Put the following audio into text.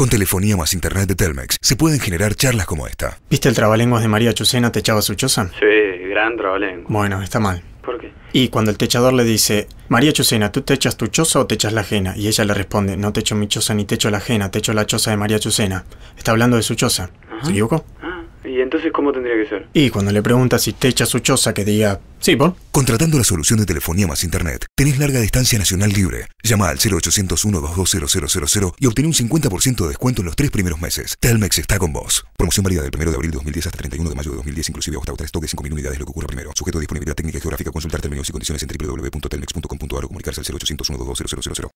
Con telefonía más internet de Telmex se pueden generar charlas como esta. ¿Viste el trabalenguas de María Chucena techaba su choza? Sí, gran trabalenguas. Bueno, está mal. ¿Por qué? Y cuando el techador le dice, María Chucena, ¿tú te echas tu choza o te echas la ajena? Y ella le responde, no te echo mi choza ni te echo la ajena, te echo la choza de María Chucena. Está hablando de su choza. ¿Se equivocó? ¿Y entonces cómo tendría que ser? Y cuando le preguntas si te echa su choza, que diga, sí, por. Contratando la solución de telefonía más internet, tenés larga distancia nacional libre. Llama al 0801-220000 y obtén un 50% de descuento en los tres primeros meses. Telmex está con vos. Promoción válida del 1 de abril de 2010 hasta 31 de mayo de 2010, inclusive hasta otra stock de 5.000 unidades, lo que ocurra primero. Sujeto a disponibilidad técnica y geográfica, consultar términos y condiciones en www.telmex.com.ar o comunicarse al 0801